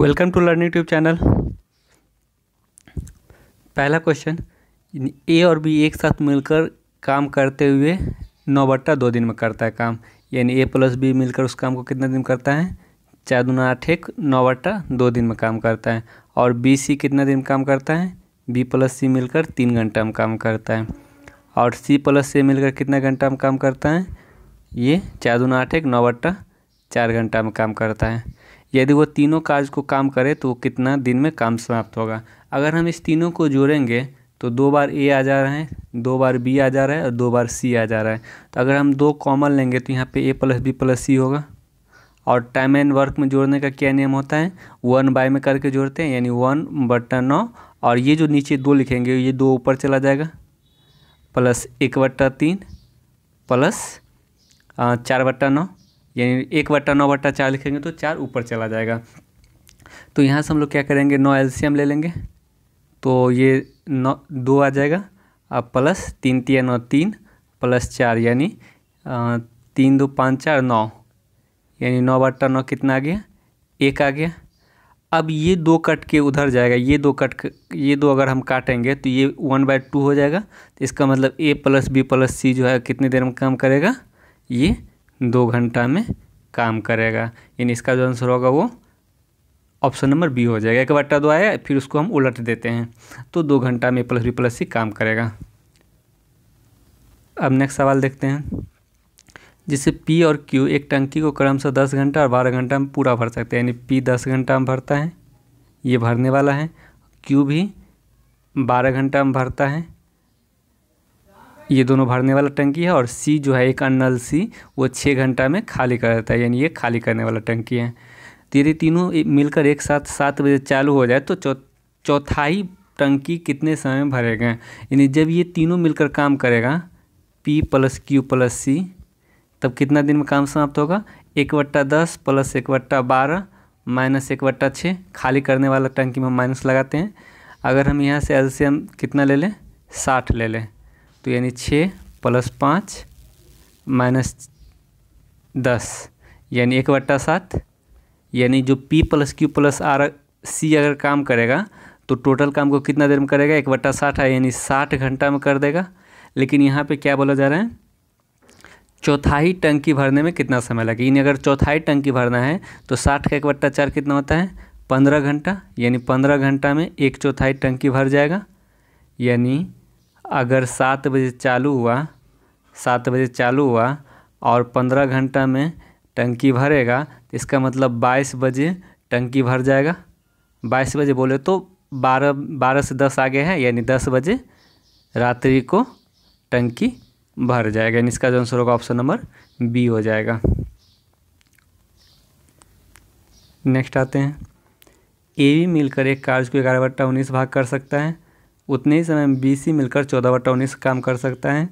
Welcome to learning tube channel पहला question A और B एक साथ मिलकर काम करते हुए नौ बट्टा दो दिन में करता है काम यानी ए प्लस बी मिलकर उस काम को कितने दिन करता है चार दूना आठ एक नौ बट्टा दो दिन में काम करता है और बी सी कितने दिन में काम करता है बी प्लस सी मिलकर तीन घंटा में काम करता है और सी प्लस सी मिलकर कितना घंटा में काम करता है ये चार दूना आठ एक नौ बट्टा चार घंटा में काम करता है यदि वो तीनों काज को काम करे तो कितना दिन में काम समाप्त होगा अगर हम इस तीनों को जोड़ेंगे तो दो बार ए आ जा रहा है दो बार बी आ जा रहा है और दो बार सी आ जा रहा है तो अगर हम दो कॉमन लेंगे तो यहाँ पे A plus B plus C होगा और टाइम एंड वर्क में जोड़ने का क्या नियम होता है वन बाय में करके जोड़ते हैं यानी वन बटन नौ और ये जो नीचे दो लिखेंगे ये दो ऊपर चला जाएगा प्लस एक बट्टा तीन प्लस चार बट्टा नौ यानी एक बट्टा नौ बट्टा चार लिखेंगे तो चार ऊपर चला जाएगा तो यहाँ से हम लोग क्या करेंगे नौ एलसीएम ले लेंगे तो ये नौ दो आ जाएगा अब प्लस तीन तीन नौ तीन प्लस चार यानी तीन दो पाँच चार नौ यानी नौ बट्टा नौ कितना आ गया एक आ गया अब ये दो कट के उधर जाएगा ये दो कट ये दो अगर हम काटेंगे तो ये वन बाय टू हो जाएगा तो इसका मतलब A plus B plus C जो है कितनी देर में काम करेगा ये दो घंटा में काम करेगा इन इसका जो आंसर होगा वो ऑप्शन नंबर बी हो जाएगा एक बट्टा दो आया फिर उसको हम उलट देते हैं तो दो घंटा में प्लस बी प्लस सी काम करेगा अब नेक्स्ट सवाल देखते हैं जिससे पी और क्यू एक टंकी को क्रमशः दस घंटा और बारह घंटा में पूरा भर सकते हैं यानी पी दस घंटा में भरता है ये भरने वाला है क्यू भी बारह घंटा में भरता है ये दोनों भरने वाला टंकी है और सी जो है एक नल सी वो छः घंटा में खाली कर देता है यानी ये खाली करने वाला टंकी है तो यदि तीनों मिलकर एक साथ सात बजे चालू हो जाए तो चौथाई टंकी कितने समय में भरेगा यानी जब ये तीनों मिलकर काम करेगा P plus Q plus C तब कितना दिन में काम समाप्त होगा एक वट्टा दस प्लस एक वट्टा बारह माइनस एक वट्टा छः खाली करने वाला टंकी में माइनस लगाते हैं अगर हम यहाँ से एल्शियम कितना ले लें साठ ले लें तो यानी छः प्लस पाँच माइनस दस यानी एक बट्टा सात यानी जो P plus Q plus R C अगर काम करेगा तो टोटल काम को कितना देर में करेगा एक बट्टा साठ है यानी साठ घंटा में कर देगा लेकिन यहाँ पे क्या बोला जा रहा है चौथाई टंकी भरने में कितना समय लगे यानी अगर चौथाई टंकी भरना है तो साठ का एक बट्टा चार कितना होता है पंद्रह घंटा यानी पंद्रह घंटा में एक चौथाई टंकी भर जाएगा यानी अगर सात बजे चालू हुआ सात बजे चालू हुआ और पंद्रह घंटा में टंकी भरेगा तो इसका मतलब बाईस बजे टंकी भर जाएगा बाईस बजे बोले तो बारह बारह से दस आगे है यानी दस बजे रात्रि को टंकी भर जाएगा यानी इसका जो आंसर होगा ऑप्शन नंबर बी हो जाएगा नेक्स्ट आते हैं ए भी मिलकर एक कार्य को ग्यारह बट्टा उन्नीस भाग कर सकता है उतने ही समय में बी सी मिलकर चौदह बटा उन्नीस काम कर सकता है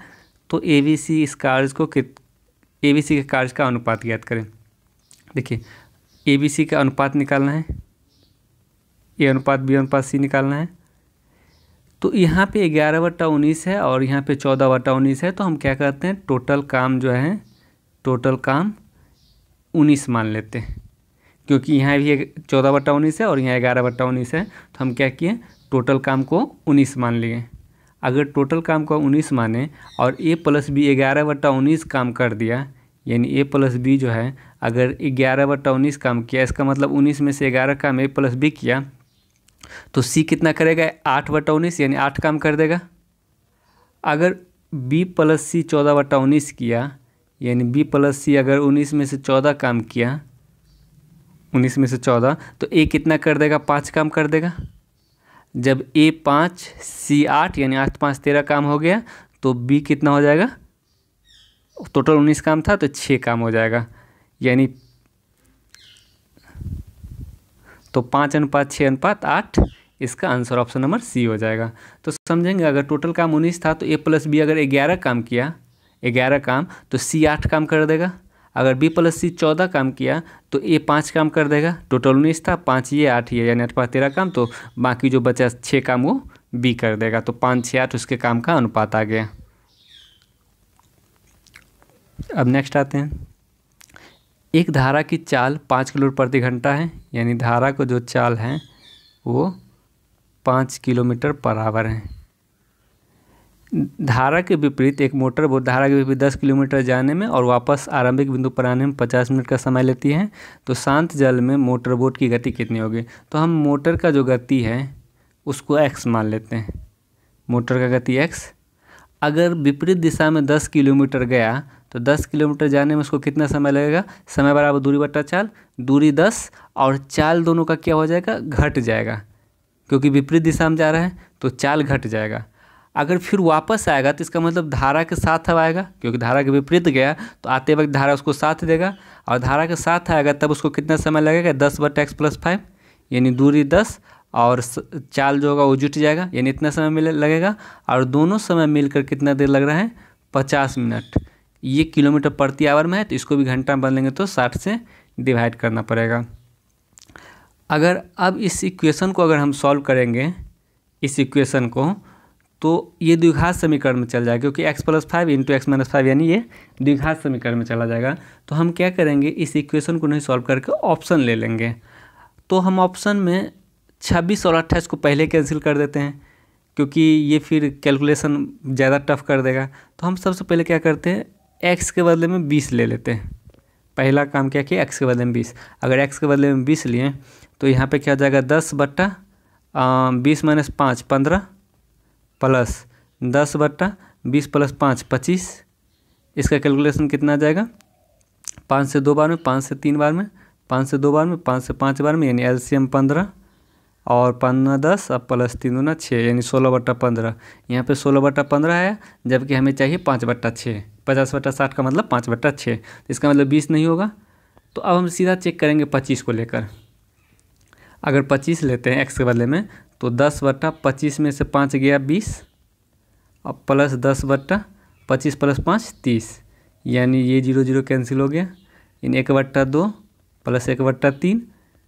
तो ए बी सी इस कार्य को ए बी सी के कार्य का अनुपात ज्ञात करें देखिए ए बी सी का अनुपात निकालना है ए अनुपात बी अनुपात सी निकालना है तो यहाँ पे ग्यारह बटा उन्नीस है और यहाँ पे चौदह बटा उन्नीस है तो हम क्या करते हैं टोटल काम जो है टोटल काम उन्नीस मान लेते हैं क्योंकि यहाँ भी चौदह बटा उन्नीस है और यहाँ ग्यारह बटा उन्नीस है तो हम क्या किए टोटल काम को उन्नीस मान लिए अगर टोटल काम को उन्नीस माने और ए प्लस बी ग्यारह बटा उन्नीस काम कर दिया यानी ए प्लस बी जो है अगर ग्यारह बटा उन्नीस काम किया इसका मतलब उन्नीस में से ग्यारह काम ए प्लस बी किया तो सी कितना करेगा आठ बटा उन्नीस यानी आठ काम कर देगा अगर बी प्लस सी चौदह बटा उन्नीस किया यानी बी प्लस सी अगर उन्नीस में से चौदह काम किया उन्नीस में से चौदह तो ए कितना कर देगा पाँच काम कर देगा जब ए पाँच सी आठ यानी आठ पाँच तेरह काम हो गया तो बी कितना हो जाएगा टोटल उन्नीस काम था तो छः काम हो जाएगा यानी तो पाँच अनुपात छः अनुपात आठ इसका आंसर ऑप्शन नंबर सी हो जाएगा तो समझेंगे अगर टोटल काम उन्नीस था तो ए प्लस बी अगर ग्यारह काम किया ग्यारह काम तो सी आठ काम कर देगा अगर बी प्लस सी चौदह काम किया तो ए पाँच काम कर देगा टोटल उन्नीस था पाँच ये आठ ये यानी आठ पाँच तेरह काम तो बाकी जो बचा छः काम वो बी कर देगा तो पाँच छः आठ उसके काम का अनुपात आ गया अब नेक्स्ट आते हैं एक धारा की चाल पाँच किलोमीटर प्रति घंटा है यानी धारा को जो चाल है वो पाँच किलोमीटर पर आवर है धारा के विपरीत एक मोटर बोट धारा के विपरीत दस किलोमीटर जाने में और वापस आरंभिक बिंदु पर आने में पचास मिनट का समय लेती है तो शांत जल में मोटर बोट की गति कितनी होगी तो हम मोटर का जो गति है उसको एक्स मान लेते हैं मोटर का गति एक्स अगर विपरीत दिशा में दस किलोमीटर गया तो दस किलोमीटर जाने में उसको कितना समय लगेगा समय बराबर दूरी बट्टा चाल दूरी दस और चाल दोनों का क्या हो जाएगा घट जाएगा क्योंकि विपरीत दिशा में जा रहा है तो चाल घट जाएगा अगर फिर वापस आएगा तो इसका मतलब धारा के साथ अब आएगा क्योंकि धारा के विपरीत गया तो आते वक्त धारा उसको साथ देगा और धारा के साथ आएगा तब उसको कितना समय लगेगा दस बट एक्स प्लस फाइव यानी दूरी दस और चाल जो होगा वो जुट जाएगा यानी इतना समय मिले लगेगा और दोनों समय मिलकर कितना देर लग रहा है पचास मिनट ये किलोमीटर प्रति आवर में है तो इसको भी घंटा में बदलेंगे तो साठ से डिवाइड करना पड़ेगा अगर अब इस इक्वेशन को अगर हम सॉल्व करेंगे इस इक्वेशन को तो ये द्विघात समीकरण में चल जाएगा क्योंकि x plus five into X minus five यानी ये द्विघात समीकरण में चला जाएगा तो हम क्या करेंगे इस इक्वेशन को नहीं सॉल्व करके ऑप्शन ले लेंगे तो हम ऑप्शन में छब्बीस और अट्ठाईस को पहले कैंसिल कर देते हैं क्योंकि ये फिर कैलकुलेशन ज़्यादा टफ कर देगा तो हम सबसे पहले क्या करते हैं एक्स के बदले में बीस ले लेते हैं पहला काम क्या किया एक्स के बदले में बीस अगर एक्स के बदले में बीस लिए तो यहाँ पे क्या हो जाएगा दस बट्टा बीस माइनस पाँच पंद्रह प्लस दस बट्टा बीस प्लस पाँच पच्चीस इसका कैलकुलेशन कितना आ जाएगा पाँच से दो बार में पाँच से तीन बार में पाँच से दो बार में पाँच से पाँच बार में यानी एल सी एम पंद्रह और पंद्रह दस और प्लस तीन दूना छः यानी सोलह बट्टा पंद्रह यहाँ पे सोलह बट्टा पंद्रह है जबकि हमें चाहिए पाँच बट्टा छः पचास बट्टा साठ का मतलब पाँच बट्टा छः तो इसका मतलब बीस नहीं होगा तो अब हम सीधा चेक करेंगे पच्चीस को लेकर अगर पच्चीस लेते हैं एक्स के बदले में तो दस बट्टा पच्चीस में से पाँच गया बीस और प्लस दस बट्टा पच्चीस प्लस पाँच तीस यानी ये जीरो जीरो कैंसिल हो गया इन एक बट्टा दो प्लस एक बट्टा तीन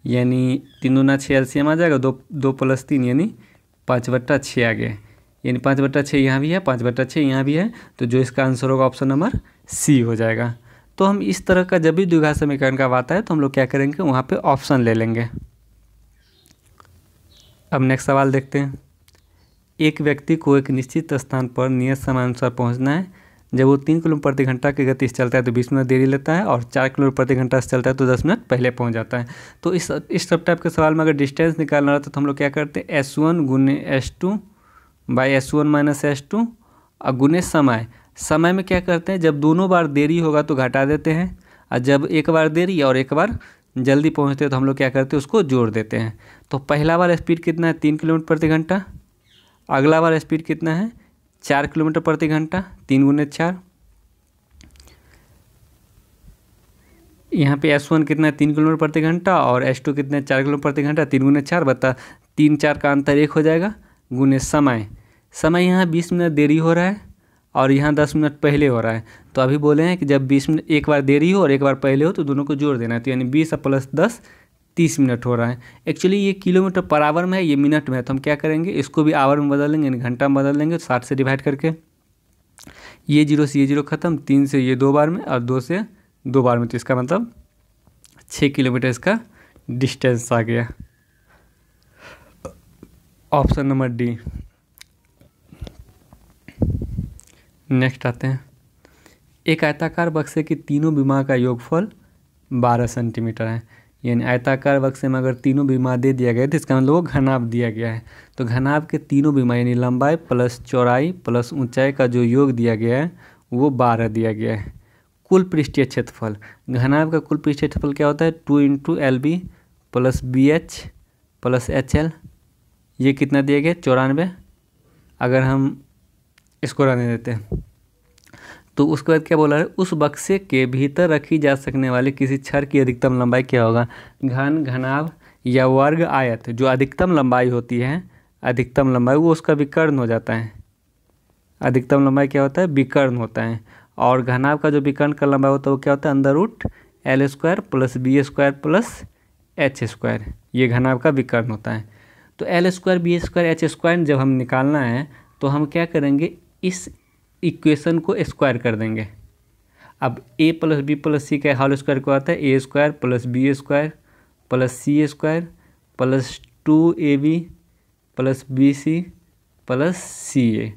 यानी तीन दूना छः एल आ जाएगा दो दो प्लस तीन यानी पाँच बट्टा छः आ गया यानी पाँच बट्टा छः यहाँ भी है पाँच बट्टा छः यहाँ भी है तो जो इसका आंसर होगा ऑप्शन नंबर सी हो जाएगा तो हम इस तरह का जब भी द्विघात समीकरण का बात है तो हम लोग क्या करेंगे वहाँ पे ऑप्शन ले लेंगे अब नेक्स्ट सवाल देखते हैं एक व्यक्ति को एक निश्चित स्थान पर नियत समय अनुसार पहुँचना है जब वो तीन किलोमीटर प्रति घंटा की गति से चलता है तो बीस मिनट देरी लेता है और चार किलोमीटर प्रति घंटा से चलता है तो दस मिनट पहले पहुंच जाता है तो इस इस सब टाइप के सवाल में अगर डिस्टेंस निकालना रहता तो हम लोग क्या करते हैं एस वन गुने S two by S one minus S two और गुने समय समय में क्या करते हैं जब दोनों बार देरी होगा तो घटा देते हैं और जब एक बार देरी और एक बार जल्दी पहुँचते तो हम लोग क्या करते हैं उसको जोड़ देते हैं तो पहला बार स्पीड कितना है तीन किलोमीटर प्रति घंटा अगला बार स्पीड कितना है चार किलोमीटर प्रति घंटा तीन गुने चार यहाँ पे एस वन कितना है तीन किलोमीटर प्रति घंटा और एस टू कितना है चार किलोमीटर प्रति घंटा तीन गुने चार बता तीन चार का अंतर एक हो जाएगा गुने समय समय यहाँ बीस मिनट देरी हो रहा है और यहाँ दस मिनट पहले हो रहा है तो अभी बोले हैं कि जब बीस मिनट एक बार देरी हो और एक बार पहले हो तो दोनों को जोड़ देना है तो यानी बीस प्लस दस तीस मिनट हो रहा है एक्चुअली ये किलोमीटर पर आवर में है ये मिनट में है तो हम क्या करेंगे इसको भी आवर में बदल लेंगे यानी घंटा में बदल लेंगे तो साठ से डिवाइड करके ये जीरो से ये जीरो ख़त्म तीन से ये दो बार में और दो से दो बार में तो इसका मतलब छः किलोमीटर इसका डिस्टेंस आ गया ऑप्शन नंबर डी नेक्स्ट आते हैं एक आयताकार बक्से के तीनों बीमा का योगफल बारह सेंटीमीटर है यानी आयताकार बक्से में अगर तीनों बीमा दे दिया गया तो इसका मतलब वो घनाभ दिया गया है तो घनाभ के तीनों बीमा यानी लंबाई प्लस चौड़ाई प्लस ऊंचाई का जो योग दिया गया है वो बारह दिया गया है कुल पृष्ठीय क्षेत्रफल घनाभ का कुल पृष्ठीय क्षेत्रफल क्या होता है two into L B plus B H plus H L ये कितना दिया गया चौरानवे अगर हम इसको रहने देते हैं तो उसके बाद क्या बोला है उस बक्से के भीतर रखी जा सकने वाले किसी छर की अधिकतम लंबाई क्या होगा घन घनाव या वर्ग आयत जो अधिकतम लंबाई होती है अधिकतम लंबाई वो उसका विकर्ण हो जाता है अधिकतम लंबाई क्या होता है विकर्ण होता है और घनाव का जो विकर्ण का लंबाई होता है वो क्या होता है अंदर उठ L square plus B square plus H square ये घनाव का विकर्ण होता है तो L square B square H square जब हम निकालना है तो हम क्या करेंगे इस इक्वेशन को स्क्वायर कर देंगे अब A plus B plus C का हॉल स्क्वायर क्या आता है A square plus B square plus C square plus two A B plus B C plus C A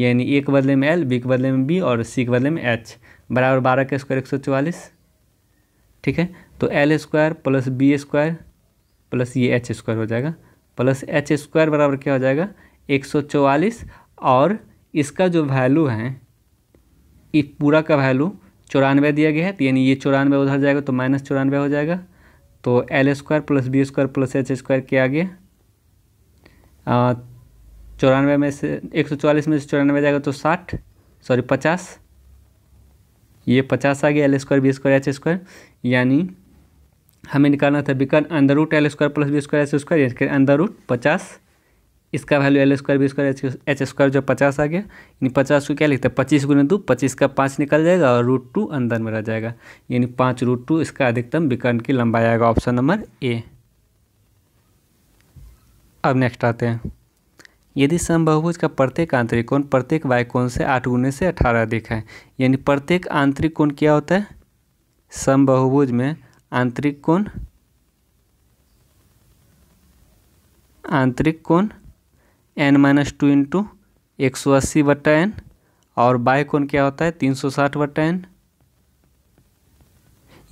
यानी ए के बदले में एल बी के बदले में बी और सी के बदले में एच बराबर बारह का स्क्वायर एक सौ चवालीस ठीक है तो L square plus B square plus ये एच स्क्वायर हो जाएगा प्लस एच स्क्वायर बराबर क्या हो जाएगा एक सौ चवालीस और इसका जो वैल्यू है ये पूरा का वैल्यू चौरानवे दिया गया है तो यानी ये चौरानवे उधर जाएगा तो माइनस चौरानवे हो जाएगा तो L square plus B square plus H square के गया चौरानवे में से एक सौ चौवालीस में से चौरानवे जाएगा तो साठ सॉरी पचास ये पचास आ गया L square B square H square यानी हमें निकालना था विकर्ण under root L square plus B square H square यानी अंदर रूट पचास इसका value L square B square H square जो पचास आ गया यानी पचास को क्या लिखते हैं पच्चीस गुने दो पच्चीस का पाँच निकल जाएगा और रूट टू अंदर में रह जाएगा यानी पाँच रूट टू इसका अधिकतम विकर्ण की लंबाई आएगा ऑप्शन नंबर ए अब नेक्स्ट आते हैं यदि समबहुभुज का प्रत्येक आंतरिक कोण प्रत्येक वाय कोण से आठ गुने से अठारह अधिक है यानी प्रत्येक आंतरिक कोण क्या होता है समबहुभुज में आंतरिक कोण आंतरिक कोण एन माइनस टू इंटू एक सौ अस्सी बट्टा एन और बाय कौन क्या होता है तीन सौ साठ बट्टा एन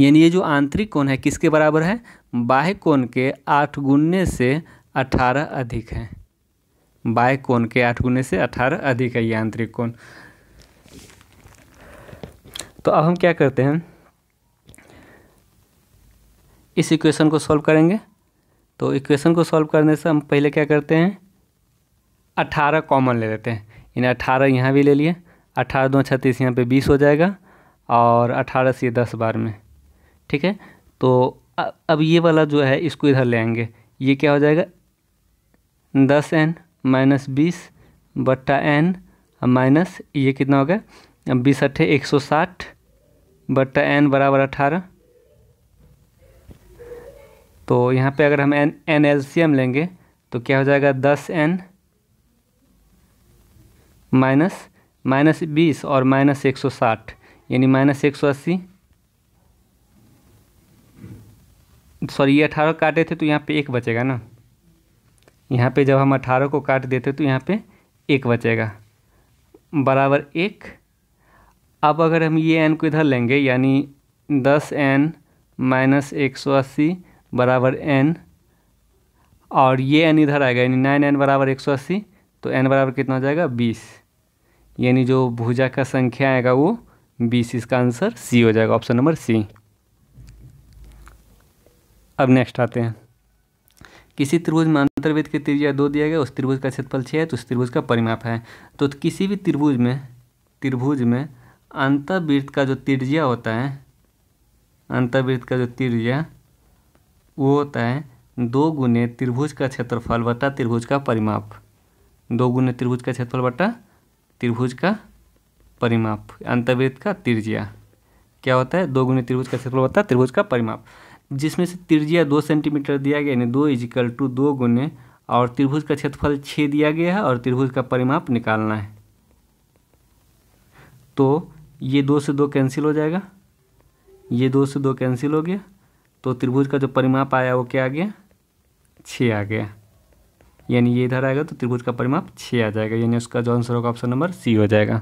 यानी ये जो आंतरिक कोण है किसके बराबर है बाह्य कोण के आठ गुने से अठारह अधिक है बाह्य कोण के आठ गुने से अठारह अधिक है ये आंतरिक कोण तो अब हम क्या करते हैं इस इक्वेशन को सॉल्व करेंगे तो इक्वेशन को सॉल्व करने से हम पहले क्या करते हैं अट्ठारह कॉमन ले लेते हैं यानी अट्ठारह यहाँ भी ले लिए अट्ठारह दो छत्तीस यहाँ पे बीस हो जाएगा और अट्ठारह से दस बार में ठीक है तो अब ये वाला जो है इसको इधर ले आएंगे ये क्या हो जाएगा दस एन माइनस बीस बट्टा एन माइनस ये कितना हो गया बीस अट्ठे एक सौ साठ बट्टा एन बराबर अट्ठारह तो यहाँ पे अगर हम एन एन एम लेंगे तो क्या हो जाएगा दस एन माइनस माइनस बीस और माइनस एक सौ साठ यानी माइनस एक सौ अस्सी सॉरी ये अठारह काटे थे तो यहाँ पे एक बचेगा ना यहाँ पे जब हम अठारह को काट देते तो यहाँ पे एक बचेगा बराबर एक अब अगर हम ये एन को इधर लेंगे यानी दस एन माइनस एक सौ अस्सी बराबर एन और ये एन इधर आएगा यानी नाइन एन बराबर एक सौ अस्सी तो एन बराबर कितना हो जाएगा बीस यानी जो भुजा का संख्या आएगा वो बीस इसका आंसर सी हो जाएगा ऑप्शन नंबर सी अब नेक्स्ट आते हैं किसी त्रिभुज में अंतर्वेद के त्रिज्या दो दिया गया उस त्रिभुज का क्षेत्रफल छः है तो उस त्रिभुज का परिमाप है तो किसी भी त्रिभुज में त्रिभुज में अंतर्वृत्त का जो त्रिज्या होता है अंतर्वृत्त का जो त्रिज्या वो होता है दो गुने त्रिभुज का क्षेत्रफल बटा त्रिभुज का परिमाप दो गुने त्रिभुज का क्षेत्रफल बटा त्रिभुज का परिमाप अंतर्वृत्त का त्रिज्या क्या होता है दो गुने त्रिभुज का क्षेत्रफल होता है त्रिभुज का परिमाप जिसमें से त्रिज्या दो सेंटीमीटर दिया गया यानी दो इजिकल टू दो गुने और त्रिभुज का क्षेत्रफल छः दिया गया है और त्रिभुज का परिमाप निकालना है तो ये दो से दो कैंसिल हो जाएगा ये दो से दो कैंसिल हो गया तो त्रिभुज का जो परिमाप आया वो क्या आ गया छः आ गया यानी ये इधर आएगा तो त्रिभुज का परिमाप छः आ जाएगा यानी उसका जो आंसर होगा ऑप्शन नंबर सी हो जाएगा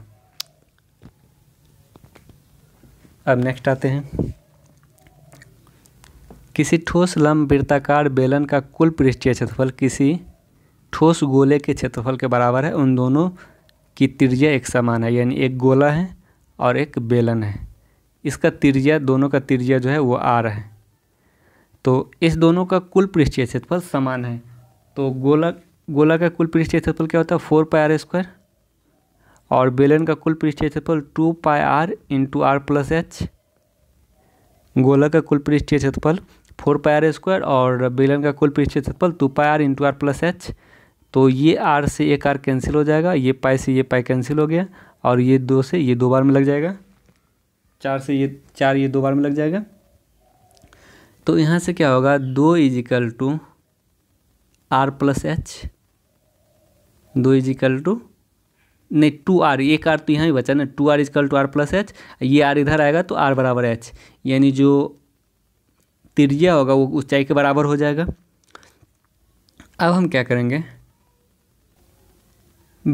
अब नेक्स्ट आते हैं किसी ठोस लंब वृत्ताकार बेलन का कुल पृष्ठीय क्षेत्रफल किसी ठोस गोले के क्षेत्रफल के बराबर है उन दोनों की त्रिज्या एक समान है यानी एक गोला है और एक बेलन है इसका त्रिज्या दोनों का त्रिज्या जो है वो आर है तो इस दोनों का कुल पृष्ठीय क्षेत्रफल समान है तो गोला गोला का कुल पृष्ठीय क्षेत्रफल क्या होता है फोर पाई आर स्क्वायर और बेलन का कुल पृष्ठीय क्षेत्रफल two pi R into R plus H गोला का कुल पृष्ठीय क्षेत्रफल फोर पाई आर स्क्वायर और बेलन का कुल पृष्ठीय क्षेत्रफल two pi R into R plus H तो ये आर से एक आर कैंसिल हो जाएगा ये पाई से ये पाई कैंसिल हो गया और ये दो से ये दो बार में लग जाएगा चार से ये चार ये दो बार में लग जाएगा तो यहाँ से क्या होगा दो equal to R plus H दो इजिकल टू नहीं टू आर एक आर तो यहाँ ही बचा ना two R equal to R plus H ये आर इधर आएगा तो आर बराबर एच यानी जो त्रिज्या होगा वो ऊंचाई के बराबर हो जाएगा अब हम क्या करेंगे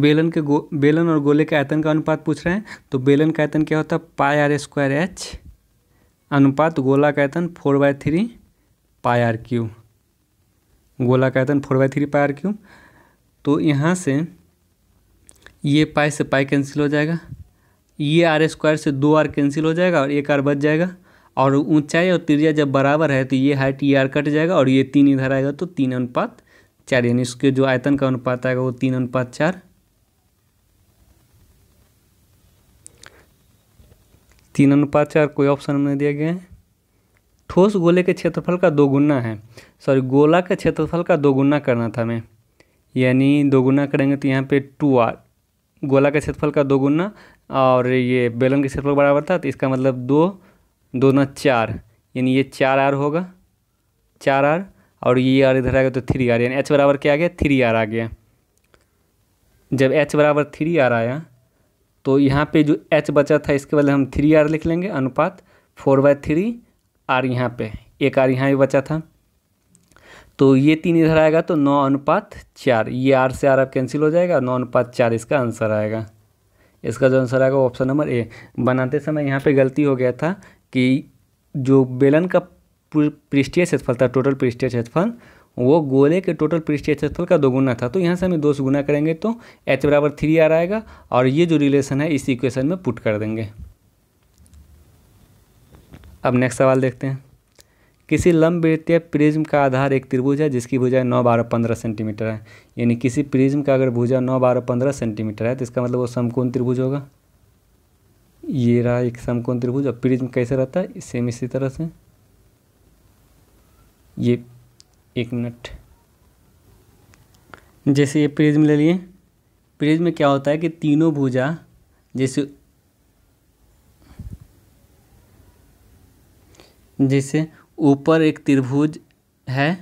बेलन के गो बेलन और गोले के आयतन का अनुपात पूछ रहे हैं तो बेलन का आयतन क्या होता है पाई आर स्क्वायर एच अनुपात गोला का आयतन four by three pi R cube गोला का आयतन four by three pi R cube तो यहाँ से ये पाई से पाई कैंसिल हो जाएगा ये आर स्क्वायर से दो आर कैंसिल हो जाएगा और एक आर बच जाएगा और ऊंचाई और त्रिज्या जब बराबर है तो ये हाइट ये आर कट जाएगा और ये तीन इधर आएगा तो तीन अनुपात चार यानी इसके जो आयतन का अनुपात आएगा वो तीन अनुपात चार तीन अनुपात चार कोई ऑप्शन नहीं दिया गया है ठोस गोले के क्षेत्रफल का दोगुना है सॉरी गोला के क्षेत्रफल का दोगुना करना था हमें यानी दोगुना करेंगे तो यहाँ पे टू आर गोला के क्षेत्रफल का दोगुना और ये बेलन के क्षेत्रफल बराबर था तो इसका मतलब दो दो न चार यानी ये चार आर होगा चार आर और ये आर इधर आ गया तो थ्री आर यानी एच बराबर क्या आ गया थ्री आर आ गया जब एच बराबर थ्री आर आया तो यहाँ पे जो एच बचा था इसके बदले हम थ्री आर लिख लेंगे अनुपात फोर बाय थ्री आर यहाँ पे एक आर यहाँ भी बचा था तो ये तीन इधर आएगा तो नौ अनुपात चार ये आर से आर अब कैंसिल हो जाएगा नौ अनुपात चार इसका आंसर आएगा इसका जो आंसर आएगा वो ऑप्शन नंबर ए बनाते समय यहाँ पे गलती हो गया था कि जो बेलन का पृष्ठीय क्षेत्रफल था टोटल पृष्ठीय क्षेत्रफल वो गोले के टोटल पृष्ठीय क्षेत्रफल का दोगुना था तो यहाँ से हमें दो सौ गुना करेंगे तो एच बराबर थ्री आर आएगा और ये जो रिलेशन है इस इक्वेशन में पुट कर देंगे अब नेक्स्ट सवाल देखते हैं किसी लंब वृत्तीय प्रिज्म का आधार एक त्रिभुज है जिसकी भुजा नौ बारह पंद्रह सेंटीमीटर है यानी किसी प्रिज्म का अगर भुजा नौ बारह पंद्रह सेंटीमीटर है तो इसका मतलब वो समकोण त्रिभुज होगा ये रहा एक समकोण त्रिभुज और प्रिज्म कैसे रहता है सेम इसी तरह से ये एक मिनट जैसे ये प्रिज्म ले लिए प्रिज्म में क्या होता है कि तीनों भुजा जैसे जैसे ऊपर एक त्रिभुज है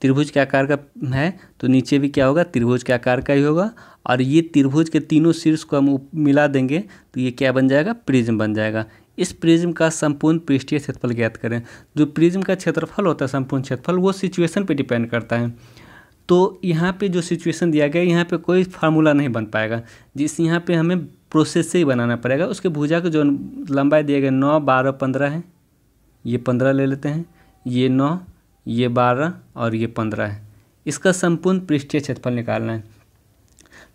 त्रिभुज के आकार का है तो नीचे भी क्या होगा त्रिभुज के आकार का ही होगा और ये त्रिभुज के तीनों शीर्ष को हम मिला देंगे तो ये क्या बन जाएगा प्रिज्म बन जाएगा इस प्रिज्म का संपूर्ण पृष्ठीय क्षेत्रफल ज्ञात करें जो प्रिज्म का क्षेत्रफल होता है संपूर्ण क्षेत्रफल वो सिचुएशन पे डिपेंड करता है तो यहाँ पे जो सिचुएशन दिया गया यहाँ पे कोई फार्मूला नहीं बन पाएगा जिस यहाँ पे हमें प्रोसेस से ही बनाना पड़ेगा उसके भुजा की जो लंबाई दिया गया नौ बारह पंद्रह है ये पंद्रह ले लेते हैं ये नौ ये बारह और ये पंद्रह है इसका संपूर्ण पृष्ठीय क्षेत्रफल निकालना है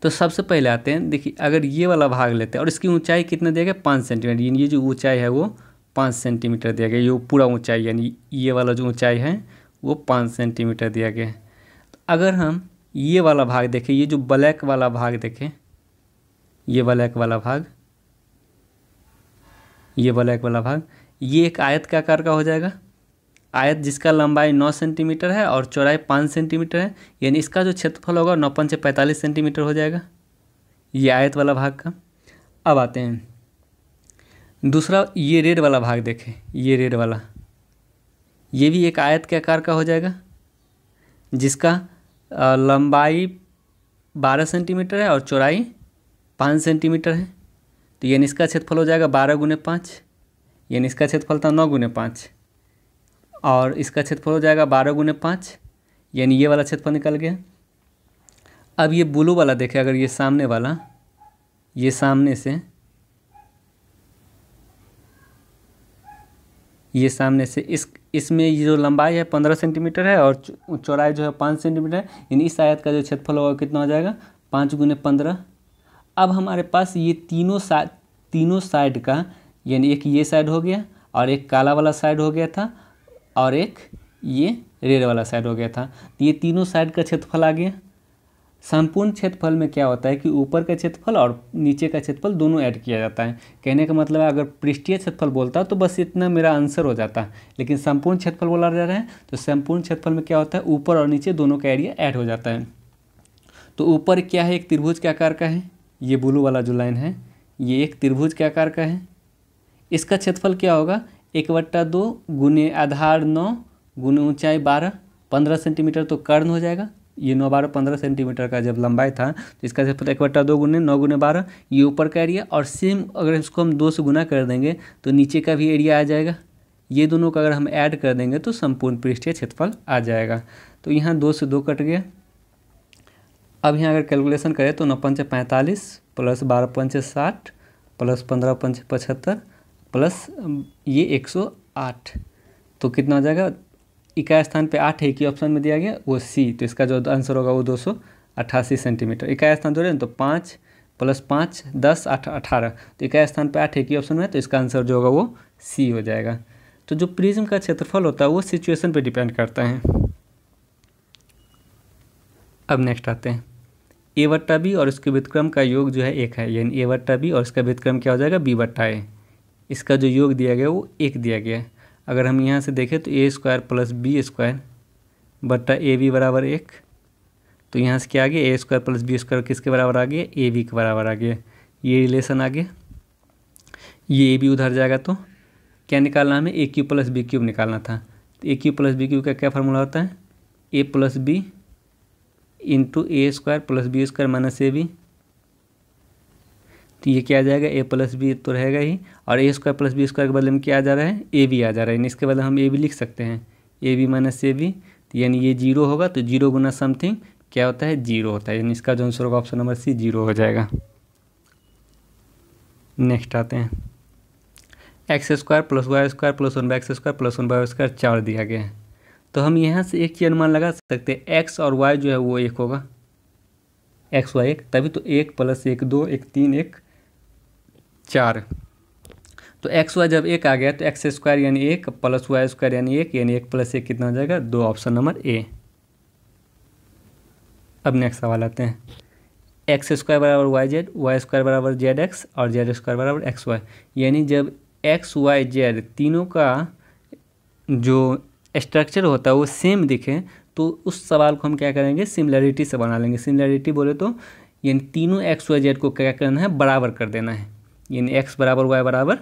तो सबसे पहले आते हैं देखिए अगर ये वाला भाग लेते हैं और इसकी ऊंचाई कितना दिया गया पाँच सेंटीमीटर यानी ये जो ऊंचाई है वो पाँच सेंटीमीटर दिया गया ये पूरा ऊंचाई यानी ये वाला जो ऊंचाई है वो पाँच सेंटीमीटर दिया गया है तो अगर हम ये वाला भाग देखें ये जो ब्लैक वाला भाग देखें ये ब्लैक वाला भाग ये ब्लैक वाला भाग ये एक आयत के आकार का हो जाएगा आयत जिसका लंबाई नौ सेंटीमीटर है और चौड़ाई पाँच सेंटीमीटर है यानी इसका जो क्षेत्रफल होगा नौ पंच पैंतालीस सेंटीमीटर हो जाएगा ये आयत वाला भाग का अब आते हैं दूसरा ये रेड वाला भाग देखें ये रेड वाला ये भी एक आयत के आकार का हो जाएगा जिसका लंबाई बारह सेंटीमीटर है और चौड़ाई पाँच सेंटीमीटर है तो यानी इसका क्षेत्रफल हो जाएगा बारह गुने पाँच यानी इसका क्षेत्रफल था नौ गुने पाँच और इसका क्षेत्रफल हो जाएगा बारह गुने पाँच यानी ये वाला क्षेत्रफल निकल गया अब ये ब्लू वाला देखें अगर ये सामने वाला ये सामने से ये सामने से इस इसमें ये जो लंबाई है पंद्रह सेंटीमीटर है और चौड़ाई जो है पाँच सेंटीमीटर है यानी इस आयत का जो क्षेत्रफल होगा कितना हो जाएगा पाँच गुने पंद्रह अब हमारे पास ये तीनों साइड तीनों साइड का यानी एक ये साइड हो गया और एक काला वाला साइड हो गया था और एक ये रेड वाला साइड हो गया था तो ये तीनों साइड का क्षेत्रफल आ गया संपूर्ण क्षेत्रफल में क्या होता है कि ऊपर का क्षेत्रफल और नीचे का क्षेत्रफल दोनों ऐड किया जाता है कहने का मतलब है अगर पृष्ठीय क्षेत्रफल बोलता तो बस इतना मेरा आंसर हो जाता लेकिन संपूर्ण क्षेत्रफल बोला जा रहा है तो संपूर्ण क्षेत्रफल में क्या होता है ऊपर और नीचे दोनों का एरिया ऐड हो जाता है तो ऊपर क्या है एक त्रिभुज के आकार का है ये ब्लू वाला जो लाइन है ये एक त्रिभुज के आकार का है इसका क्षेत्रफल क्या होगा एक बट्टा दो गुने आधार नौ गुने ऊंचाई बारह पंद्रह सेंटीमीटर तो कर्ण हो जाएगा ये नौ बारह पंद्रह सेंटीमीटर का जब लंबाई था तो इसका क्षेत्रफल एक बट्टा दो गुने नौ गुने बारह ये ऊपर का एरिया और सेम अगर इसको हम दो से गुना कर देंगे तो नीचे का भी एरिया आ जाएगा ये दोनों का अगर हम ऐड कर देंगे तो संपूर्ण पृष्ठीय क्षेत्रफल आ जाएगा तो यहाँ दो से दो कट गया अब यहाँ अगर कैलकुलेशन करें तो नौ पंच पैंतालीस प्लस बारह पंच साठ प्लस पंद्रह पंच पचहत्तर प्लस ये एक सौ आठ तो कितना हो जाएगा इकाई स्थान पे आठ है कि ऑप्शन में दिया गया वो सी तो इसका जो आंसर होगा वो दो सौ अट्ठासी सेंटीमीटर इकाई स्थान जोड़े तो पाँच प्लस पाँच दस आठ अठारह तो इकाई स्थान पे आठ है कि ऑप्शन में तो इसका आंसर जो होगा वो सी हो जाएगा तो जो प्रिज्म का क्षेत्रफल होता है वो सिचुएशन पे डिपेंड करता है अब नेक्स्ट आते हैं ए वट्टा बी और इसके व्युतक्रम का योग जो है एक है यानी ए वट्टा बी और इसका व्युतक्रम क्या हो जाएगा बी वट्टा ए इसका जो योग दिया गया वो एक दिया गया है अगर हम यहाँ से देखें तो A square plus B square बट्टा ए बी बराबर एक तो यहाँ से क्या आ गया A square plus B square किसके बराबर आ गया ए बी के बराबर आ गया ये रिलेशन आ गया ये ए बी उधर जाएगा तो क्या निकालना हमें A cube plus B cube निकालना था तो A cube plus B cube का क्या फार्मूला होता है A plus B into A square plus B square minus A B तो ये क्या आ जाएगा ए प्लस बी तो रहेगा ही और A square plus B square के बदले में क्या आ जा रहा है ए बी आ जा रहा है इसके बदले हम ए बी लिख सकते हैं A B minus A B यानी ये जीरो होगा तो जीरो गुना समथिंग क्या होता है जीरो होता है यानी इसका जो आंसर होगा ऑप्शन नंबर सी जीरो हो जाएगा नेक्स्ट आते हैं X square plus Y square plus one by X square plus one by square चार दिया गया है तो हम यहाँ से एक चीज अनुमान लगा सकते हैं एक्स और वाई जो है वो एक होगा एक्स वाई एक तभी तो एक प्लस एक दो एक तीन एक चार तो एक्स वाई जब एक आ गया तो एक्स स्क्वायर यानी एक प्लस वाई स्क्वायर यानी एक यानी एक प्लस एक कितना हो जाएगा दो ऑप्शन नंबर ए अब नेक्स्ट सवाल आते हैं एक्स स्क्वायर बराबर वाई जेड वाई स्क्वायर बराबर जेड एक्स और जेड स्क्वायर बराबर एक्स वाई यानी जब एक्स वाई जेड तीनों का जो स्ट्रक्चर होता है वो सेम दिखे तो उस सवाल को हम क्या करेंगे सिमिलरिटी से बना लेंगे सिमिलरिटी बोले तो यानी तीनों एक्स वाई जेड को क्या करना है बराबर कर देना है यानी एक्स बराबर वाई बराबर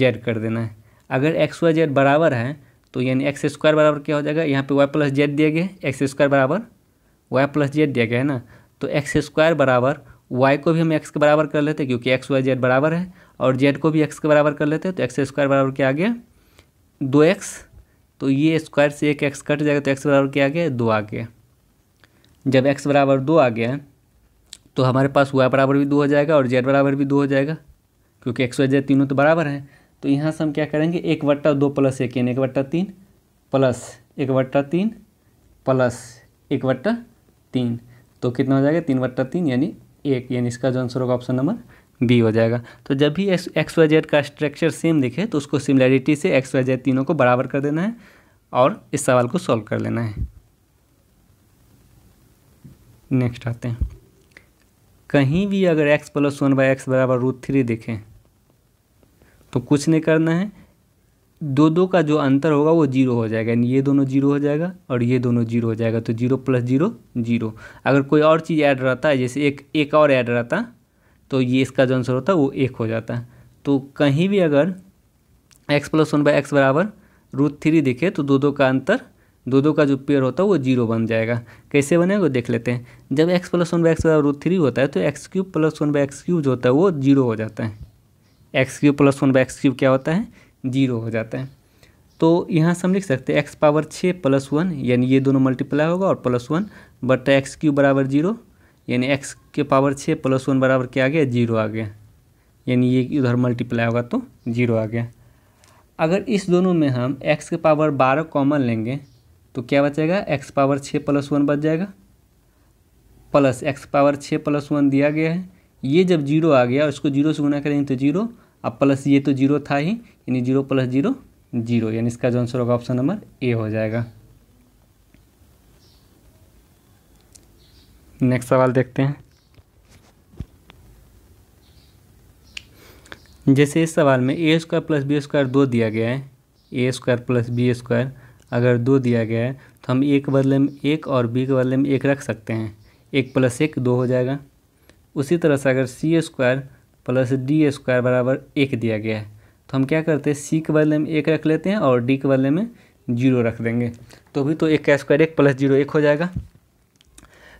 जेड कर देना है अगर एक्स वाई जेड बराबर है तो यानी एक्स स्क्वायर बराबर क्या हो जाएगा यहाँ पे वाई प्लस जेड दिया गया एक्स स्क्वायर बराबर वाई प्लस जेड दिया गया है ना तो एक्स स्क्वायर बराबर वाई को भी हम एक्स के बराबर कर लेते हैं क्योंकि एक्स वाई जेड बराबर है और जेड को भी एक्स के बराबर कर लेते हैं तो एक्स स्क्वायर बराबर क्या आ गया दो एक्स तो ये स्क्वायर से एक एक्स कट जाएगा तो एक्स बराबर क्या आ गया दो आ गया जब एक्स बराबर दो आ गया तो हमारे पास वाई बराबर भी दो हो जाएगा और जेड बराबर भी दो हो जाएगा क्योंकि एक्स वाई जेड तीनों तो बराबर हैं तो यहाँ से हम क्या करेंगे एक बट्टा दो प्लस एक यानी एक बट्टा तीन प्लस एक बट्टा तीन प्लस एक बट्टा तीन तो कितना हो जाएगा तीन बट्टा तीन यानी एक यानी इसका जो आंसर होगा ऑप्शन नंबर बी हो जाएगा तो जब भी एक्स वाई जेड का स्ट्रक्चर सेम दिखे तो उसको सिमिलैरिटी से एक्स वाई जेड तीनों को बराबर कर देना है और इस सवाल को सॉल्व कर लेना है नेक्स्ट आते हैं कहीं भी अगर x plus one by X बराबर रूट थ्री दिखें तो कुछ नहीं करना है दो दो का जो अंतर होगा वो जीरो हो जाएगा यानी ये दोनों जीरो हो जाएगा और ये दोनों जीरो हो जाएगा तो जीरो प्लस जीरो जीरो अगर कोई और चीज़ ऐड रहता है जैसे एक एक और ऐड रहता तो ये इसका जो आंसर होता वो एक हो जाता तो कहीं भी अगर X plus one by X बराबर रूट थ्री देखे तो दो दो का अंतर दो दो का जो पेयर होता है वो जीरो बन जाएगा कैसे बनेगा वो देख लेते हैं जब X plus one by X बराबर रूट थ्री होता है तो X cube plus one by X cube जो होता है वो जीरो हो जाता है X cube plus one by X cube क्या होता है जीरो हो जाता है तो यहाँ से हम लिख सकते हैं एक्स पावर छः प्लस वन यानी ये दोनों मल्टीप्लाई होगा और plus one but X cube बराबर जीरो यानी एक्स के पावर छः प्लस वन बराबर क्या आ गया जीरो आ गया यानी ये इधर मल्टीप्लाई होगा तो जीरो आ गया अगर इस दोनों में हम एक्स के पावर बारह कॉमन लेंगे तो क्या बचेगा एक्स पावर छः प्लस वन बच जाएगा प्लस एक्स पावर छः प्लस वन दिया गया है ये जब जीरो आ गया और इसको जीरो से गुना करेंगे तो जीरो अब प्लस ये तो जीरो था ही यानी जीरो प्लस जीरो जीरो यानी इसका जो आंसर होगा ऑप्शन नंबर ए हो जाएगा नेक्स्ट सवाल देखते हैं जैसे इस सवाल में A square plus B square दो दिया गया है A square plus B square अगर दो दिया गया है तो हम एक के बदले में एक और बी के बदले में एक रख सकते हैं एक प्लस एक दो हो जाएगा उसी तरह से अगर C square plus D square बराबर एक दिया गया है तो हम क्या करते हैं सी के बदले में एक रख लेते हैं और डी के बदले में जीरो रख देंगे तो भी तो एक का स्क्वायर एक प्लस जीरो एक हो जाएगा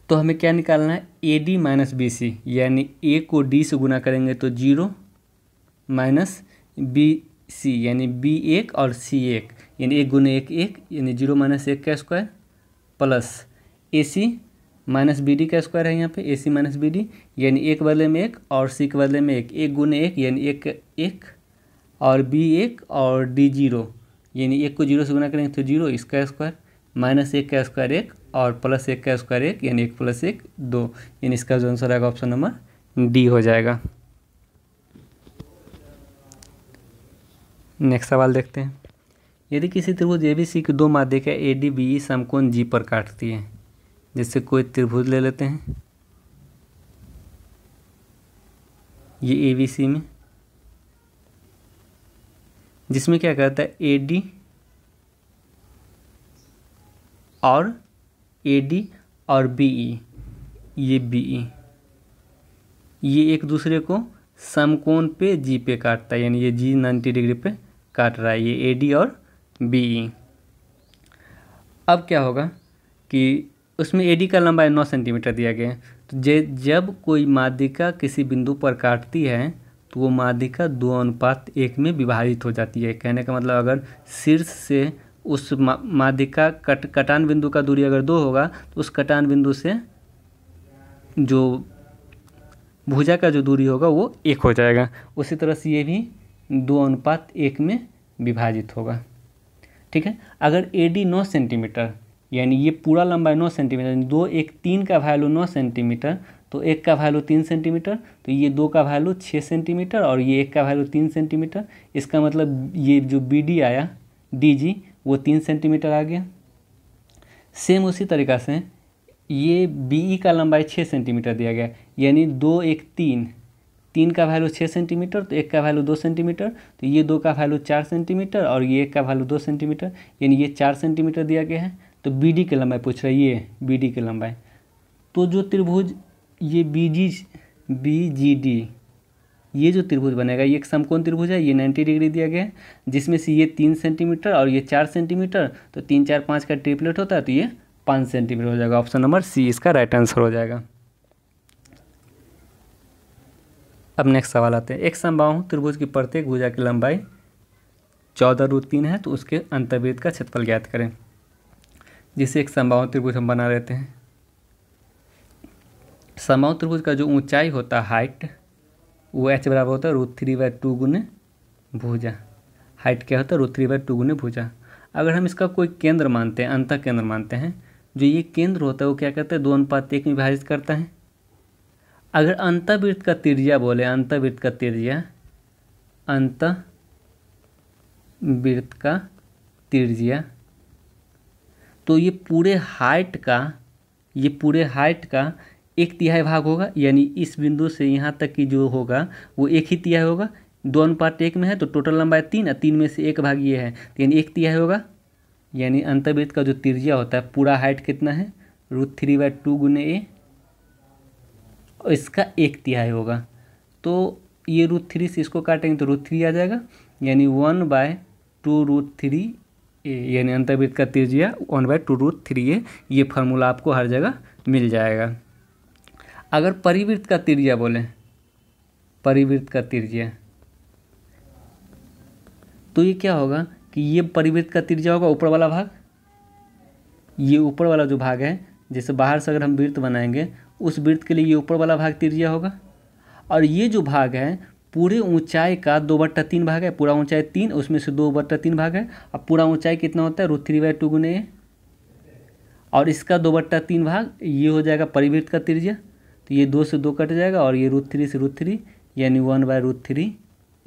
तो हमें क्या निकालना है A D minus B C यानी ए को डी से गुना करेंगे तो जीरो माइनस बी सी यानी बी एक और सी एक यानी एक गुना एक एक यानी जीरो माइनस एक का square plus A C minus B D का स्क्वायर है यहाँ पे A C minus B D यानी एक बदले में एक और सी के बदले में एक एक गुने एक यानी एक एक और बी एक और डी जीरो यानी एक को जीरो से गुना करेंगे तो जीरो इसका स्क्वायर माइनस एक का स्क्वायर एक और प्लस एक का स्क्वायर एक यानी एक प्लस एक दो यानी इसका जो आंसर आएगा ऑप्शन नंबर डी हो जाएगा नेक्स्ट सवाल देखते हैं यदि किसी त्रिभुज ए बी सी के दो माध्यिका A D B E e समकोण जी पर काटती है जैसे कोई त्रिभुज ले लेते हैं ये ए बी सी में जिसमें क्या कहता है ए डी और ए डी और बी ई e। ये बी ई e। ये एक दूसरे को समकोण पे जी पे काटता है यानी ये जी नाइन्टी डिग्री पे काट रहा है ये ए डी और बी ई e। अब क्या होगा कि उसमें ए डी का लंबाई नौ सेंटीमीटर दिया गया है तो जे जब कोई माध्यिका किसी बिंदु पर काटती है तो वो माध्यिका दो अनुपात एक में विभाजित हो जाती है कहने का मतलब अगर शीर्ष से उस मा, माध्यिका कट कटान बिंदु का दूरी अगर दो होगा तो उस कटान बिंदु से जो भुजा का जो दूरी होगा वो एक हो जाएगा उसी तरह से ये भी दो अनुपात एक में विभाजित होगा ठीक है अगर ए डी नौ सेंटीमीटर यानी ये पूरा लंबाई नौ सेंटीमीटर दो एक तीन का वैल्यू नौ सेंटीमीटर तो एक का वैल्यू तीन सेंटीमीटर तो ये दो का वैल्यू छः सेंटीमीटर और ये एक का वैल्यू तीन सेंटीमीटर इसका मतलब ये जो बी डी आया डी जी वो तीन सेंटीमीटर आ गया सेम उसी तरीका से ये बी ई e का लंबाई छः सेंटीमीटर दिया गया यानी दो एक तीन तीन का वैल्यू छः सेंटीमीटर तो एक का वैल्यू दो सेंटीमीटर तो ये दो का वैल्यू चार सेंटीमीटर और ये एक का वैल्यू दो सेंटीमीटर यानी ये चार सेंटीमीटर दिया गया है तो बी डी की लंबाई पूछ रहा है ये बी डी की लंबाई तो जो त्रिभुज ये B G B G D ये जो त्रिभुज बनेगा ये एक समकोण त्रिभुज है ये नाइन्टी डिग्री दिया गया है जिसमें से ये तीन सेंटीमीटर और ये चार सेंटीमीटर तो तीन चार पाँच का ट्रिपलेट होता है तो ये पाँच सेंटीमीटर हो जाएगा ऑप्शन नंबर सी इसका राइट आंसर हो जाएगा अब नेक्स्ट सवाल आते हैं एक समबाहु त्रिभुज की प्रत्येक भुजा की लंबाई चौदह रूट तीन है तो उसके अंतर्वेद का क्षेत्रफल ज्ञात करें जिसे एक समबाहु त्रिभुज हम बना लेते हैं समबाहु त्रिभुज का जो ऊंचाई होता है हाइट वो एच बराबर होता है रूट थ्री बाय टू गुने भुजा हाइट क्या होता है रूट थ्री बाय टू गुने भुजा अगर हम इसका कोई केंद्र मानते हैं अंत केंद्र मानते हैं जो ये केंद्र होता है वो क्या करता है दो अनुपात एक में विभाजित करता है अगर अंतवृत्त का त्रिज्या बोले अंतवृत्त का त्रिज्या अंत वृत्त का त्रिज्या तो ये पूरे हाइट का ये पूरे हाइट का एक तिहाई भाग होगा यानी इस बिंदु से यहाँ तक की जो होगा वो एक ही तिहाई होगा दो अनुपात एक में है तो टोटल लंबाई तीन और तीन में से एक भाग ये है तो यानी एक तिहाई होगा यानी अंतर्वेद का जो तिरजिया होता है पूरा हाइट कितना है रूट थ्री बाई टू गुने ए और इसका एक तिहाई होगा तो ये रूट थ्री से इसको काटेंगे तो रूट थ्री आ जाएगा यानी one by two root three A यानी अंतर्वृत्त का त्रिज्या one by two root three A ये फार्मूला आपको हर जगह मिल जाएगा अगर परिवृत्त का त्रिज्या बोलें परिवृत्त का त्रिज्या तो ये क्या होगा कि ये परिवृत्त का त्रिज्या होगा ऊपर वाला भाग ये ऊपर वाला जो भाग है जैसे बाहर से अगर हम वृत्त बनाएंगे उस वृत्त के लिए ये ऊपर वाला भाग त्रिज्या होगा और ये जो भाग है पूरे ऊंचाई का दो बट्टा तीन भाग है पूरा ऊंचाई तीन उसमें से दो बट्टा तीन भाग है अब पूरा ऊंचाई कितना होता है रूट थ्री बाई टू गुने और इसका दो बट्टा तीन भाग ये हो जाएगा परिवृत्त का त्रिज्या तो ये दो से दो कट जाएगा और ये रूट थ्री से रूट थ्री यानी वन बाय रूट थ्री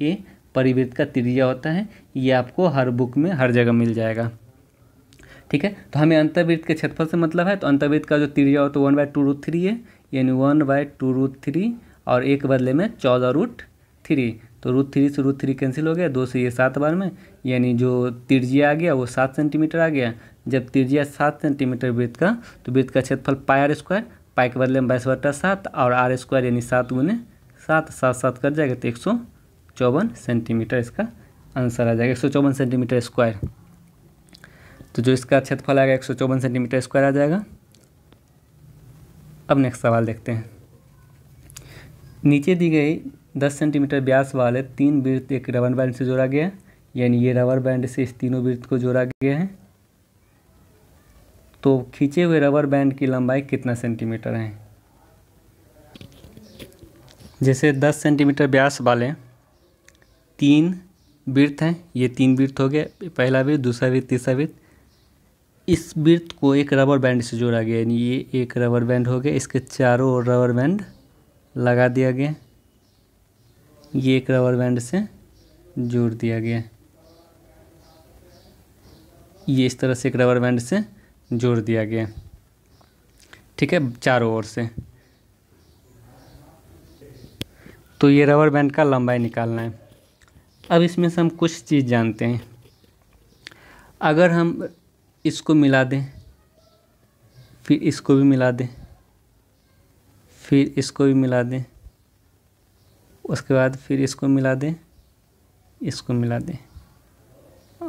ये परिवृत्त का त्रिज्या होता है ये आपको हर बुक में हर जगह मिल जाएगा ठीक है तो हमें अंतर्वृत्त के क्षेत्रफल से मतलब है तो अंतर्वृत्त का जो त्रिज्या हो तो one by two root three है यानी one by two root three और एक बदले में चौदह रूट थ्री तो रूट थ्री से रूट थ्री कैंसिल हो गया दो से ये सात बार में यानी जो तिरजिया आ गया वो सात सेंटीमीटर आ गया जब तिरजिया सात सेंटीमीटर वृत्त का तो वृत्त का क्षेत्रफल पाई आर स्क्वायर पाई के बदले में बाईस बटा सात और आर स्क्वायर यानी सात गुने सात सात सात कर जाएगा तो एक सौ चौवन सेंटीमीटर इसका आंसर आ जाएगा एक सौ चौवन सेंटीमीटर स्क्वायर तो जो इसका क्षेत्रफल आएगा एक सौ चौवन सेंटीमीटर स्क्वायर आ जाएगा अब नेक्स्ट सवाल देखते हैं नीचे दी गई दस सेंटीमीटर व्यास वाले तीन वृत्त एक रबर बैंड से जोड़ा गया है यानी ये रबर बैंड से इस तीनों वृत्त को जोड़ा गया है तो खींचे हुए रबर बैंड की लंबाई कितना सेंटीमीटर है जैसे 10 सेंटीमीटर व्यास वाले तीन वृत्त हैं ये तीन वृत्त हो गया पहला वृत्त दूसरा वृत्त तीसरा वृत्त इस वृत्त को एक रबर बैंड से जोड़ा गया यानी ये एक रबर बैंड हो गया इसके चारों ओर रबर बैंड लगा दिया गया ये एक रबर बैंड से जोड़ दिया गया ये इस तरह से एक रबर बैंड से जोड़ दिया गया ठीक है चारों ओर से तो ये रबर बैंड का लंबाई निकालना है अब इसमें से हम कुछ चीज़ जानते हैं अगर हम इसको मिला दें फिर इसको भी मिला दें फिर इसको भी मिला दें उसके बाद फिर इसको मिला दें इसको मिला दें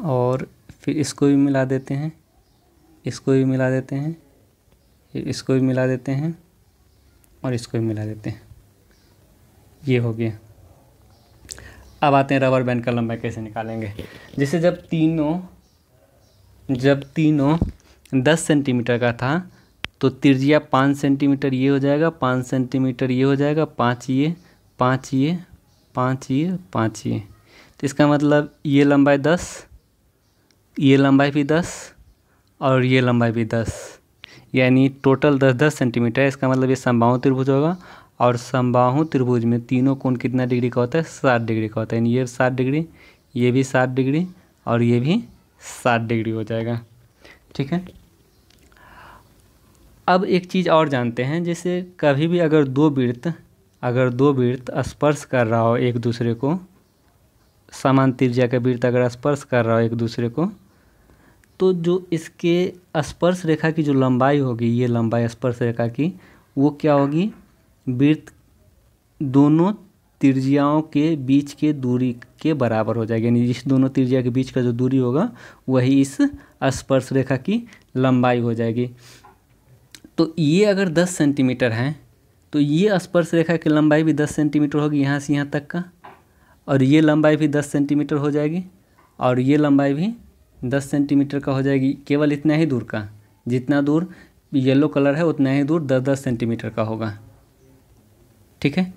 और फिर इसको भी मिला देते हैं इसको भी मिला देते हैं फिर इसको भी मिला देते हैं और इसको भी मिला देते हैं ये हो गया अब आते हैं रबर बैंड का लंबाई कैसे निकालेंगे जैसे जब तीनों जब तीनों दस सेंटीमीटर का था तो त्रिज्या पाँच सेंटीमीटर ये हो जाएगा पाँच सेंटीमीटर ये हो जाएगा पाँच ये पाँच ये पाँच ये पाँच ये तो इसका मतलब ये लंबाई दस ये लंबाई भी दस और ये लंबाई भी दस यानी टोटल दस दस सेंटीमीटर है इसका मतलब ये समबाहु त्रिभुज होगा और समबाहु त्रिभुज में तीनों कोण कितना डिग्री का होता है सात डिग्री का होता है यानी ये सात डिग्री ये भी सात डिग्री और ये भी सात डिग्री हो जाएगा ठीक है अब एक चीज़ और जानते हैं जैसे कभी भी अगर दो वृत्त अगर दो वृत्त स्पर्श कर रहा हो एक दूसरे को समान त्रिज्या का वृत्त अगर स्पर्श कर रहा हो एक दूसरे को तो जो इसके स्पर्श रेखा की जो लंबाई होगी ये लंबाई स्पर्श रेखा की वो क्या होगी वृत्त दोनों त्रिज्याओं के बीच के दूरी के बराबर हो जाएगी यानी जिस दोनों त्रिज्या के बीच का जो दूरी होगा वही इस स्पर्श रेखा की लंबाई हो जाएगी तो ये अगर 10 सेंटीमीटर हैं तो ये स्पर्श रेखा की लंबाई भी दस सेंटीमीटर होगी यहाँ से यहाँ तक का और ये लंबाई भी दस सेंटीमीटर हो जाएगी और ये लंबाई भी दस सेंटीमीटर का हो जाएगी केवल इतना ही दूर का जितना दूर येलो कलर है उतना ही दूर दस दस सेंटीमीटर का होगा ठीक है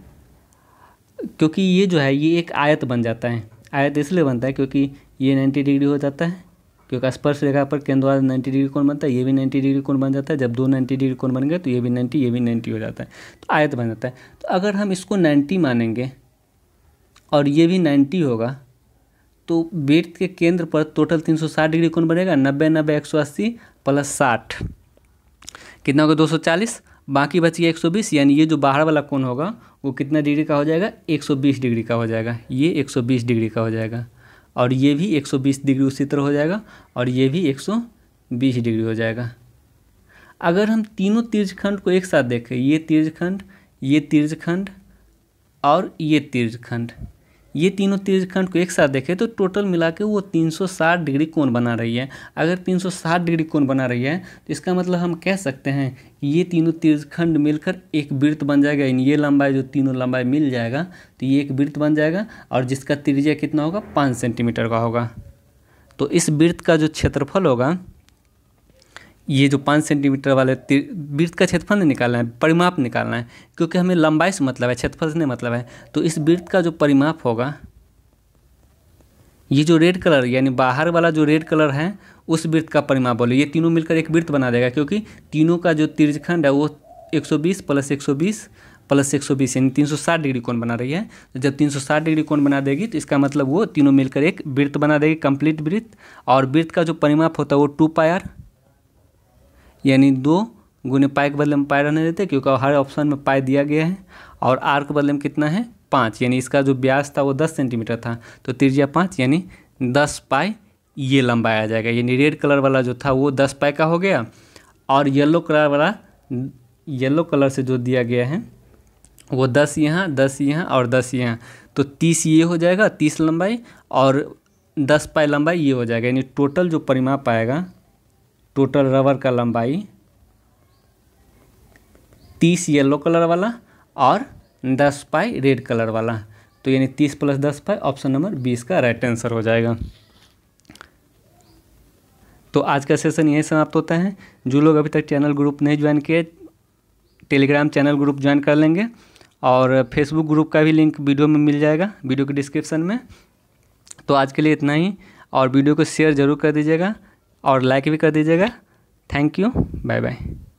क्योंकि ये जो है ये एक आयत बन जाता है आयत इसलिए बनता है क्योंकि ये नाइन्टी डिग्री हो जाता है क्योंकि स्पर्श रेखा पर केंद्र द्वारा नाइन्टी डिग्री कौन बनता है ये भी नाइन्टी डिग्री कौन बन जाता है जब दो नाइन्टी डिग्री कौन बन गए तो ये भी नाइन्टी ये भी नाइन्टी हो जाता है तो आयत बन जाता है तो अगर हम इसको नाइन्टी मानेंगे और ये भी नाइन्टी होगा तो वृत्त के केंद्र पर टोटल तीन सौ साठ डिग्री कौन बनेगा नब्बे नब्बे एक सौ अस्सी प्लस साठ कितना होगा दो सौ चालीस बाकी बच गया एक सौ बीस यानी ये जो बाहर वाला कोण होगा वो कितना डिग्री का हो जाएगा एक सौ बीस डिग्री का हो जाएगा ये एक सौ बीस डिग्री का हो जाएगा और ये भी 120 डिग्री उसी तरह हो जाएगा और ये भी 120 डिग्री हो जाएगा अगर हम तीनों तीर्जखंड को एक साथ देखें ये तीर्जखंड ये तीर्जखंड और ये तीर्जखंड ये तीनों तीर्थखंड को एक साथ देखें तो टोटल मिला के वो 360 डिग्री कोण बना रही है अगर 360 डिग्री कोण बना रही है तो इसका मतलब हम कह सकते हैं कि ये तीनों तीर्थखंड मिलकर एक वृत्त बन जाएगा इन ये लंबाई जो तीनों लंबाई मिल जाएगा तो ये एक वृत्त बन जाएगा और जिसका त्रिज्या कितना होगा पाँच सेंटीमीटर का होगा तो इस वृत्त का जो क्षेत्रफल होगा ये जो पाँच सेंटीमीटर वाले वृत्त का क्षेत्रफल निकालना है परिमाप निकालना है क्योंकि हमें लंबाई से मतलब है क्षेत्रफल से नहीं मतलब है तो इस वृत्त का जो परिमाप होगा ये जो रेड कलर यानी बाहर वाला जो रेड कलर है उस वृत्त का परिमाप बोलो ये तीनों मिलकर एक वृत्त बना देगा क्योंकि तीनों का जो तीर्जखंड है वो 120 प्लस 120 प्लस 120 यानी 360 डिग्री कोण बना रही है तो जब 360 डिग्री कोण बना देगी तो इसका मतलब वो तीनों मिलकर एक वृत्त बना देगी कंप्लीट वृत्त और वृत्त का जो परिमाप होता है वो टू पायर यानी दो गुने पाई के बदले में पाई रहने देते क्योंकि हर ऑप्शन में पाई दिया गया है और आर के बदले में कितना है पाँच यानी इसका जो ब्यास था वो दस सेंटीमीटर था तो त्रिज्या पाँच यानी दस पाई ये लंबा आ जाएगा यानी रेड कलर वाला जो था वो दस पाई का हो गया और येलो कलर वाला येलो कलर से जो दिया गया है वो दस यहाँ दस यहाँ और दस यहाँ तो तीस ये हो जाएगा तीस लंबाई और दस पाई लंबाई ये हो जाएगा यानी टोटल जो परिमाप आएगा टोटल रबर का लंबाई तीस येलो कलर वाला और दस पाई रेड कलर वाला तो यानी तीस प्लस दस पाई ऑप्शन नंबर बीस का राइट आंसर हो जाएगा तो आज का सेशन यही समाप्त होता है जो लोग अभी तक चैनल ग्रुप नहीं ज्वाइन किए टेलीग्राम चैनल ग्रुप ज्वाइन कर लेंगे और फेसबुक ग्रुप का भी लिंक वीडियो में मिल जाएगा वीडियो के डिस्क्रिप्शन में तो आज के लिए इतना ही और वीडियो को शेयर ज़रूर कर दीजिएगा और लाइक भी कर दीजिएगा थैंक यू बाय बाय